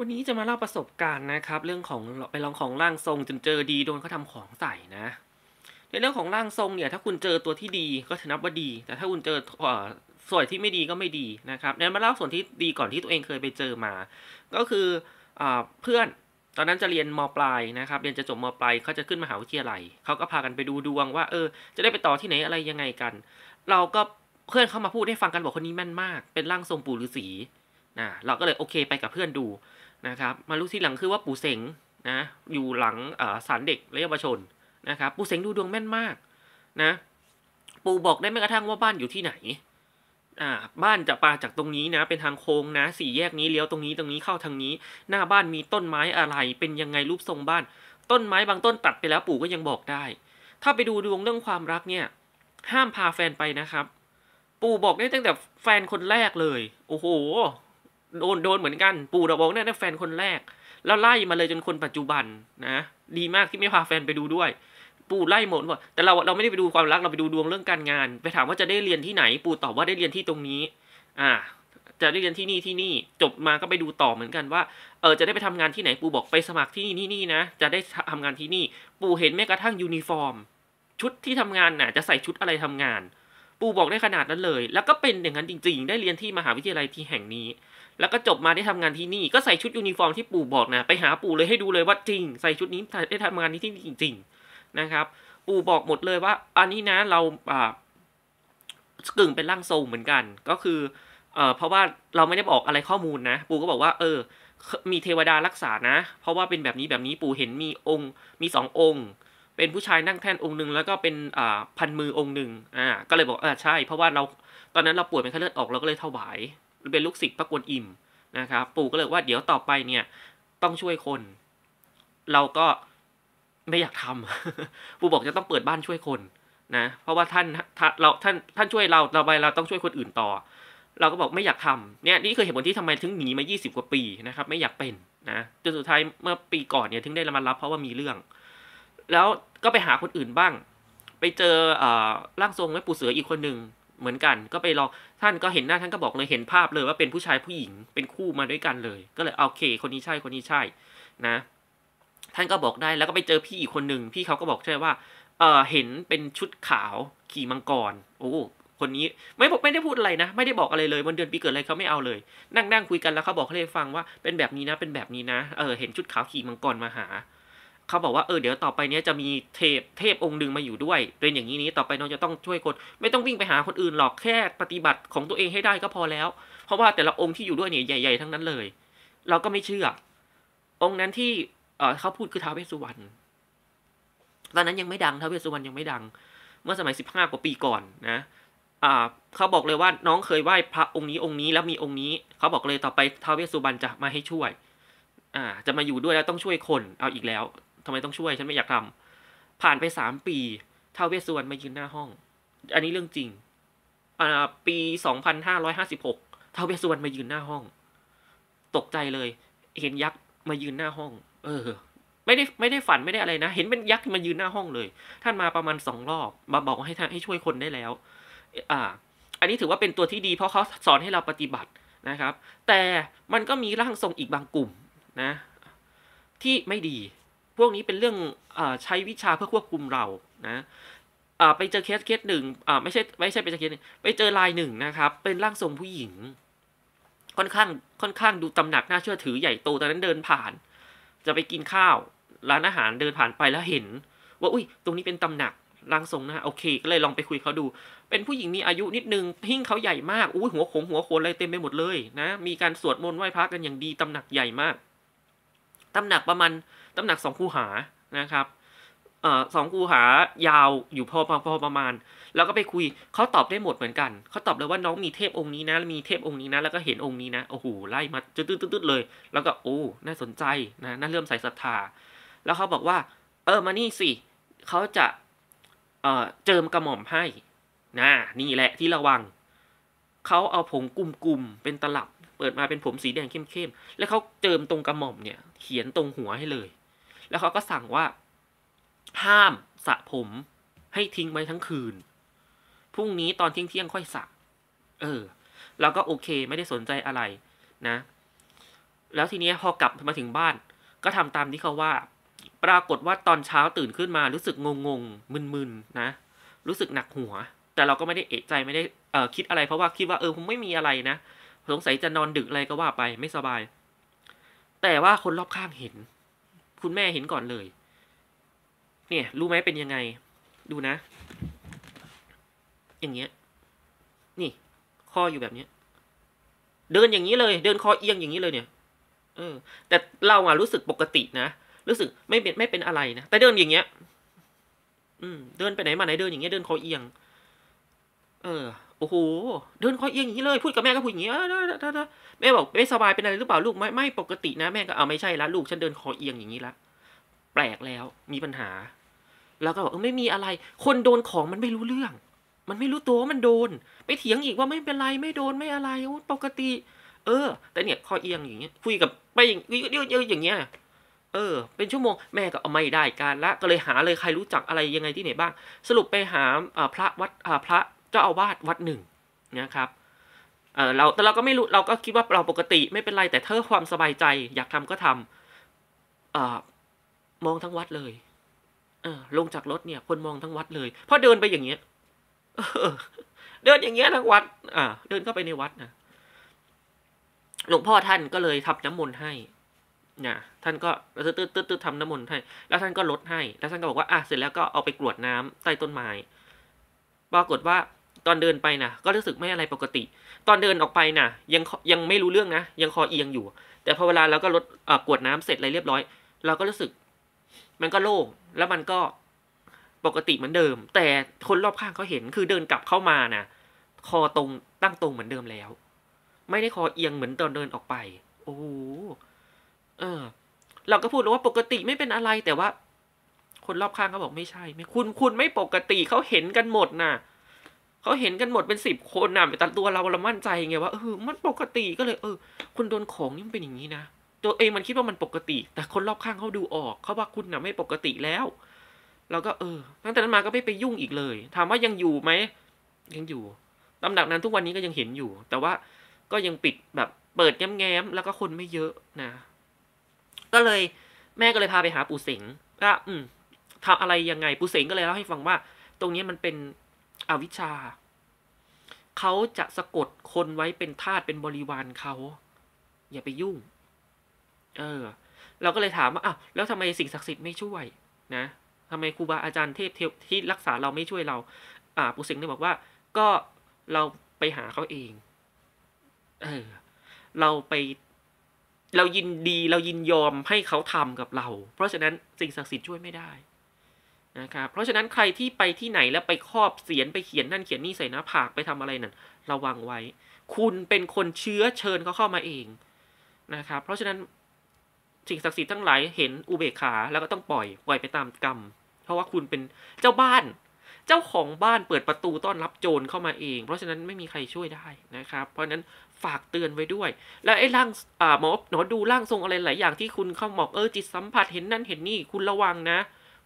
วันนี้จะมาเล่าประสบการณ์นะครับ เรื่องของไปลองของร่างทรงจนเจอดีโดนเขาทาของใส่นะในเรื่องของร่างทรงเนี่ย ถ้าคุณเจอตัวที่ดีก็ถือนับว่าดี แต่ถ้าคุณเจอส่วนที่ไม่ดีก็ไม่ดีนะครับเดี๋ยวมาเล่าส่วนที่ดีก่อนที่ตัวเองเคยไปเจอมา ก็คืออเพื่อนตอนนั้นจะเรียนมปลายนะครับเรียนจะจบมปลายเขาจะขึ้นมหาวิทยาลัยเขาก็พากันไปดูดวงว่าเออ จะได้ไปต่อที่ไหนอะไรยังไงกัน เราก็เพื่อนเขามาพูดให้ฟังกันบอกคนนี้แม่นมาก เป็นร่างทรงปู่ฤาษีนะเราก็เลยโอเคไปกับเพื่อนดูนะครับมารู้ทีหลังคือว่าปู่เสงนะ อยู่หลังสารเด็กและเยาวชนนะครับปู่เสงดูดวงแม่นมากนะปู่บอกได้แม้กระทั่งว่าบ้านอยู่ที่ไหนอ่าบ้านจะปาจากตรงนี้นะเป็นทางโค้งนะ สี่แยกนี้เลี้ยวตรงนี้ตรงนี้เข้าทางนี้ หน้าบ้านมีต้นไม้อะไร เป็นยังไงรูปทรงบ้าน ต้นไม้บางต้นตัดไปแล้วปู่ก็ยังบอกได้ถ้าไปดูดวงเรื่องความรักเนี่ย ห้ามพาแฟนไปนะครับปู่บอกได้ตั้งแต่แฟนคนแรกเลย โอ้โหโดนโดนเหมือนกันปู่ระกบอกเนี่ยแฟนคนแรก แล้วไล่มาเลยจนคนปัจจุบันนะ ดีมากที่ไม่พาแฟนไปดูด้วย ปู่ไล่หมดว่าแต่เราเราไม่ได้ไปดูความรักเราไปดูดวงเรื่องการงาน ไปถามว่าจะได้เรียนที่ไหน ปู่ตอบว่าได้เรียนที่ตรงนี้ อ่า จะได้เรียนที่นี่ที่นี่ จบมาก็ไปดูต่อเหมือนกันว่าเออจะได้ไปทำงานที่ไหนปู่บอกไปสมัครที่นี่นี่นี่นะจะได้ทำงานที่นี่ ปู่เห็นแม้กระทั่งยูนิฟอร์ม ชุดที่ทำงานน่ะ จะใส่ชุดอะไรทำงานปู่บอกได้ขนาดนั้นเลย แล้วก็เป็นอย่างนั้นจริง ๆ ได้เรียนที่ มหาวิทยาลัยที่แห่งนี้ แล้วก็จบมาได้ทำงานที่นี่ ก็ใส่ชุดยูนิฟอร์มที่ปู่บอกนะ ไปหาปู่เลยให้ดูเลยว่าจริง ใส่ชุดนี้ได้ทำงานนี้ที่นี่จริง ๆ นะครับ ปู่บอกหมดเลยว่า อันนี้นะเราอ่ากึ่งเป็นร่างทรงเหมือนกัน ก็คือเอ่อเพราะว่าเราไม่ได้บอกอะไรข้อมูลนะ ปู่ก็บอกว่า เออ มีเทวดารักษานะ เพราะว่าเป็นแบบนี้แบบนี้ปู่เห็นมีองค์ มีสององค์เป็นผู้ชายนั่งแท่นองค์หนึ่งแล้วก็เป็นอ่าพันมือองค์หนึ่งอ่าก็เลยบอกอ่าใช่ เพราะว่าเราตอนนั้นเราป่วยเป็นไข้เลือดออกเราก็เลยถวาย เป็นลูกศิษย์พระกวนอิมนะครับปู่ก็เลยว่าเดี๋ยวต่อไปเนี่ย ต้องช่วยคน เราก็ไม่อยากทำปู่บอกจะต้องเปิดบ้านช่วยคน นะเพราะว่าท่านเราท่านท่านช่วยเราเราไปเราต้องช่วยคนอื่นต่อ เราก็บอกไม่อยากทำเนี่ย นี่คือเหตุผลที่ทำไมถึงหนีมา20กว่าปีนะครับ ไม่อยากเป็น นะจนสุดท้ายเมื่อปีก่อนเนี่ยถึงได้มารับ เพราะว่ามีเรื่อง แล้วก็ไปหาคนอื่นบ้าง ไปเจอร่างทรงแม่ปู่เสืออีกคนหนึ่งเหมือนกัน ก็ไปลองท่านก็เห็นหน้าท่านก็บอกเลยเห็นภาพเลยว่าเป็นผู้ชายผู้หญิงเป็นคู่มาด้วยกันเลย ก็เลยโอเคคนนี้ใช่คนนี้ใช่นะ ท่านก็บอกได้แล้วก็ไปเจอพี่อีกคนหนึ่งพี่เขาก็บอกใช่ว่าเออเห็นเป็นชุดขาวขี่มังกรโอ้คนนี้ไม่บอกไม่ได้พูดอะไรนะไม่ได้บอกอะไรเลยวันเดือนปีเกิดอะไรเขาไม่เอาเลย นั่งนั่งคุยกันแล้วเขาบอกเาให้ฟังว่าเป็นแบบนี้นะเป็นแบบนี้นะเออเห็นชุดขาวขี่มังกรมาหาเขาบอกว่าเออเดี๋ยวต่อไปเนี้ยจะมีเทพเทพองค์หนึ่งมาอยู่ด้วย เป็นอย่างนี้นี้ต่อไปน้องจะต้องช่วยคน ไม่ต้องวิ่งไปหาคนอื่นหรอกแค่ปฏิบัติของตัวเองให้ได้ก็พอแล้ว เพราะว่าแต่ละองค์ที่อยู่ด้วยเนี่ยใหญ่ๆทั้งนั้นเลย เราก็ไม่เชื่อ องค์นั้นที่ เออเขาพูดคือท้าวเวสสุวรรณตอนนั้นยังไม่ดังท้าวเวสสุวรรณยังไม่ดัง เมื่อสมัยสิบห้ากว่าปีก่อนนะ อ่า เขาบอกเลยว่าน้องเคยไหว้พระองค์นี้องค์นี้แล้วมีองค์นี้ เขาบอกเลยต่อไปท้าวเวสสุวรรณจะมาให้ช่วย อ่า จะมาอยู่ด้วยแล้วต้องช่วยคนเอาอีกแล้วทำไมต้องช่วยฉันไม่อยากทำผ่านไปสามปีท้าวเวสสุวรรณมายืนหน้าห้อง อันนี้เรื่องจริง อ่าปีสองพันห้าร้อยห้าสิบหกท้าวเวสสุวรรณมายืนหน้าห้อง ตกใจเลย เห็นยักษ์มายืนหน้าห้อง เออไม่ได้ไม่ได้ฝันไม่ได้อะไรนะ เห็นเป็นยักษ์มายืนหน้าห้องเลย ท่านมาประมาณสองรอบมาบอกให้ท่านให้ช่วยคนได้แล้ว อ่า อันนี้ถือว่าเป็นตัวที่ดี เพราะเขาสอนให้เราปฏิบัตินะครับ แต่มันก็มีร่างทรงอีกบางกลุ่มนะ ที่ไม่ดีพวกนี้เป็นเรื่องอใช้วิชาเพื่อควบคุมเรานะไปเจอเคสเคสหนึ่งไม่ใช่ไม่ใช่ไปเจอเคสไปเจอลายหนึ่งนะครับ เป็นร่างทรงผู้หญิง ค่อนข้างค่อนข้างดูตำหนักน่าเชื่อถือใหญ่โตตอนนั้นเดินผ่าน จะไปกินข้าว ร้านอาหารเดินผ่านไปแล้วเห็น ว่าอุ้ยตรงนี้เป็นตำหนักร่างทรงนะ โอเคก็เลยลองไปคุยเขาดู เป็นผู้หญิงมีอายุนิดนึงหิ้งเขาใหญ่มากอุ้ยหัวโขงหัวโขนอะไรเต็มไปหมดเลย นะมีการสวดมนต์ไหว้พระกันอย่างดีตำหนักใหญ่มากตำหนักประมาณตำหนักสองคูหานะครับสองคูหายาวอยู่พอพอประมาณ แล้วก็ไปคุย เขาตอบได้หมดเหมือนกัน เขาตอบเลยว่าน้องมีเทพองค์นี้นะ มีเทพองค์นี้นะ แล้วก็เห็นองค์นี้นะ โอ้โห ไล่มาจตืดๆเลย แล้วก็โอ้ น่าสนใจนะน่าเริ่มใส่ศรัทธา แล้วเขาบอกว่า เออ มานี่สิเขาจะเอเจิมกระหม่อมให้ นะ นี่แหละที่ระวัง เขาเอาผงกลุ่มๆเป็นตลับ เปิดมาเป็นผมสีแดงเข้มๆ แล้วเขาเจิมตรงกระหม่อมเนี่ย เขียนตรงหัวให้เลยแล้วเขาก็สั่งว่าห้ามสระผม ให้ทิ้งไว้ทั้งคืนพรุ่งนี้ตอนเที่ยงเที่ยงค่อยสระเออ แล้วก็โอเค ไม่ได้สนใจอะไร นะแล้วทีนี้พอกลับมาถึงบ้าน ก็ทำตามที่เขาว่า ปรากฏว่าตอนเช้าตื่นขึ้นมารู้สึกงงงมึนๆนนะรู้สึกหนักหัว แต่เราก็ไม่ได้เอะใจไม่ได้เออคิดอะไร เพราะว่าคิดว่าเออคงไม่มีอะไรนะสงสัยจะนอนดึกอะไรก็ว่าไปไม่สบาย แต่ว่าคนรอบข้างเห็นคุณแม่เห็นก่อนเลย เนี่ยรู้ไหมเป็นยังไง ดูนะ อย่างเงี้ย นี่คออยู่แบบเนี้ยเดินอย่างนี้เลย เดินคอเอียงอย่างนี้เลยเนี่ยเออแต่เราอะรู้สึกปกติ นะ รู้สึกไม่เป็นไม่เป็นอะไรนะแต่เดินอย่างเงี้ย อืมเดินไปไหน มาไหนเดินอย่างเงี้ยเดินคอเอียงเออโอ้โห เดินคอเอียงอย่างนี้เลย พูดกับแม่ก็พูดอย่างนี้แม่บอกไม่สบายเป็นอะไรหรือเปล่าลูก ไม่ไม่ปกตินะ แม่ก็เอาไม่ใช่ละลูกฉันเดินคอเอียงอย่างนี้ละ แปลกแล้วมีปัญหา แล้วก็บอกเออไม่มีอะไร คนโดนของมันไม่รู้เรื่อง มันไม่รู้ตัวว่ามันโดน ไปเถียงอีกว่าไม่เป็นไรไม่โดนไม่อะไรปกติ เออ แต่เนี่ยคอเอียงอย่างเงี้ยคุยกับไปอย่างเยอะๆอย่างเงี้ยเออ เป็นชั่วโมงแม่ก็เอาไม่ได้การละก็เลยหาเลยใครรู้จักอะไรยังไงที่ไหนบ้าง สรุปไปหาพระวัดพระจ้าอาวาสวัดหนึ่งนะครับ เออเราแต่เราก็ไม่รู้ เราก็คิดว่าเราปกติไม่เป็นไร แต่เธอความสบายใจ อยากทำก็ทำ เออมองทั้งวัดเลย เออลงจากรถเนี่ยคนมองทั้งวัดเลย พอเดินไปอย่างเงี้ย เดินอย่างเงี้ย ทั้งวัดอ่าเดินเข้าไปในวัดนะ หลวงพ่อท่านก็เลยทับน้ำมนต์ให้นะท่านก็ตืดตืดตืดตืดทำน้ำมนต์ให้ แล้วท่านก็ลดให้ แล้วท่านก็บอกว่าอ่ะเสร็จแล้วก็เอาไปกรวดน้ำใต้ต้นไม้ ปรากฏว่าตอนเดินไปนะก็รู้สึกไม่อะไรปกติ ตอนเดินออกไปนะยังยังไม่รู้เรื่องนะยังคอเอียงอยู่แต่พอเวลาเราก็ลดกวดน้ำเสร็จอะไรเรียบร้อยเราก็รู้สึก มันก็โล่งแล้วมันก็ปกติเหมือนเดิม แต่คนรอบข้างเขาเห็น คือเดินกลับเข้ามานะคอตรงตั้งตรงเหมือนเดิมแล้ว ไม่ได้คอเอียงเหมือนตอนเดินออกไป โอ้โหเออ เราก็พูดว่าปกติไม่เป็นอะไร แต่ว่า คนรอบข้างเขาบอกไม่ใช่ ไม่คุณคุณไม่ปกติเขาเห็นกันหมดนะ่ะเขาเห็นกันหมดเป็นสิบคนนะแต่ตัวเราเรามั่นใจไงว่าเออมันปกติก็เลย เออคนโดนของนี่มันเป็นอย่างนี้นะ ตัวเองมันคิดว่ามันปกติ แต่คนรอบข้างเขาดูออก เขาว่าคุณนะไม่ปกติแล้วเราก็เออตั้งแต่นั้นมาก็ไม่ไปยุ่งอีกเลย ถามว่ายังอยู่ไหม ยังอยู่ตำหนักนั้น ทุกวันนี้ก็ยังเห็นอยู่ แต่ว่าก็ยังปิดแบบเปิดแง้มแล้วก็คนไม่เยอะ นะ ก็เลยแม่ก็เลยพาไปหาปู่เสงก็อืมทำอะไรยังไงปู่เสงก็เลยเล่าให้ฟังว่า ตรงนี้มันเป็นอวิชชา เขาจะสะกดคนไว้เป็นทาสเป็นบริวารเขา อย่าไปยุ่ง เออเราก็เลยถามว่าอ้าวแล้วทำไมสิ่งศักดิ์สิทธิ์ไม่ช่วย นะทำไมครูบาอาจารย์เทพเทวที่รักษาเราไม่ช่วยเรา อ่าปุสิงห์เด้ยบอกว่า ก็เราไปหาเขาเอง เออ เราไปเรายินดีเรายินยอมให้เขาทำกับเรา เพราะฉะนั้นสิ่งศักดิ์สิทธิ์ช่วยไม่ได้นะครับ เพราะฉะนั้นใครที่ไปที่ไหนแล้วไปครอบเสียนไปเขียนนั่นเขียนนี่ใส่หน้าผากไปทำอะไรนั่นระวังไว้ คุณเป็นคนเชื้อเชิญเขาเข้ามาเองนะครับ เพราะฉะนั้นสิ่งศักดิ์สิทธิ์ทั้งหลายเห็นอุเบกขาแล้วก็ต้องปล่อยปล่อยไปตามกรรม เพราะว่าคุณเป็นเจ้าบ้าน เจ้าของบ้านเปิดประตูต้อนรับโจรเข้ามาเอง เพราะฉะนั้นไม่มีใครช่วยได้นะครับ เพราะฉะนั้นฝากเตือนไว้ด้วย แล้วไอ้ร่างหมอหนอดูร่างทรงอะไรหลายอย่าง ที่คุณเข้าหมอกเออจิตสัมผัสเห็นนั่นเห็นนี่คุณระวังนะ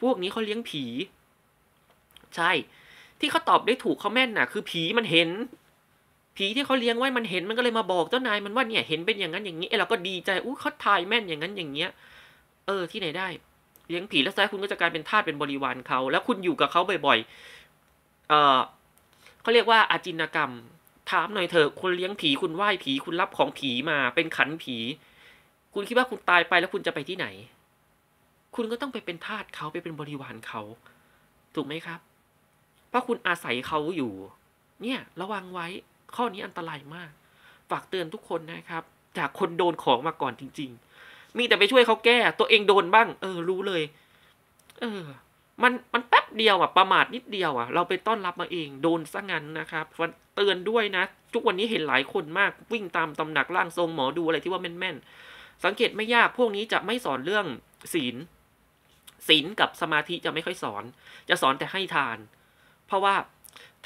พวกนี้เขาเลี้ยงผี ใช่ ที่เขาตอบได้ถูกเขาแม่นน่ะ คือผีมันเห็น ผีที่เขาเลี้ยงไว้มันเห็นมันก็เลยมาบอกเจ้านาย มันว่าเนี่ยเห็นเป็นอย่างนั้นอย่างนี้เอเราก็ดีใจอู้เขาทายแม่นอย่างนั้นอย่างเงี้ยเออ ที่ไหนได้ เลี้ยงผีแล้วท้ายคุณก็จะกลายเป็นทาสเป็นบริวารเขาแล้วคุณอยู่กับเขาบ่อยๆ เออเขาเรียกว่าอาจินกรรม ถามหน่อยเถอะคุณเลี้ยงผีคุณไหว้ผีคุณรับของผีมา เป็นขันผี คุณคิดว่าคุณตายไปแล้วคุณจะไปที่ไหนคุณก็ต้องไปเป็นทาสเขาไปเป็นบริวารเขา ถูกไหมครับเพราะคุณอาศัยเขาอยู่ เนี่ย ระวังไว้ข้อนี้อันตรายมาก ฝากเตือนทุกคนนะครับ จากคนโดนของมาก่อนจริง ๆ มีแต่ไปช่วยเขาแก้ ตัวเองโดนบ้าง เออรู้เลย เออ มันมันแป๊บเดียวอะประมาทนิดเดียวอะเราไปต้อนรับมาเองโดนซะงั้นนะครับเตือนด้วยนะ ทุกวันนี้เห็นหลายคนมากวิ่งตามตำหนักร่างทรงหมอดูอะไรที่ว่าแม่นๆสังเกตไม่ยากพวกนี้จะไม่สอนเรื่องศีลศีลกับสมาธิจะไม่ค่อยสอน จะสอนแต่ให้ทาน เพราะว่า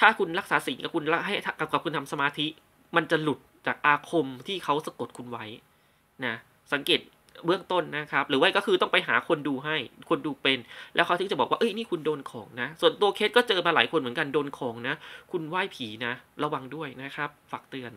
ถ้าคุณรักษาศีลกับคุณให้กับกับคุณทำสมาธิ มันจะหลุดจากอาคมที่เขาสะกดคุณไว้นะ สังเกตเบื้องต้นนะครับ หรือว่าก็คือต้องไปหาคนดูให้คนดูเป็น แล้วเขาถึงจะบอกว่าเอ้ย นี่คุณโดนของนะ ส่วนตัวเคสก็เจอมาหลายคนเหมือนกันโดนของนะ คุณไหว้ผีนะ ระวังด้วยนะครับ ฝากเตือน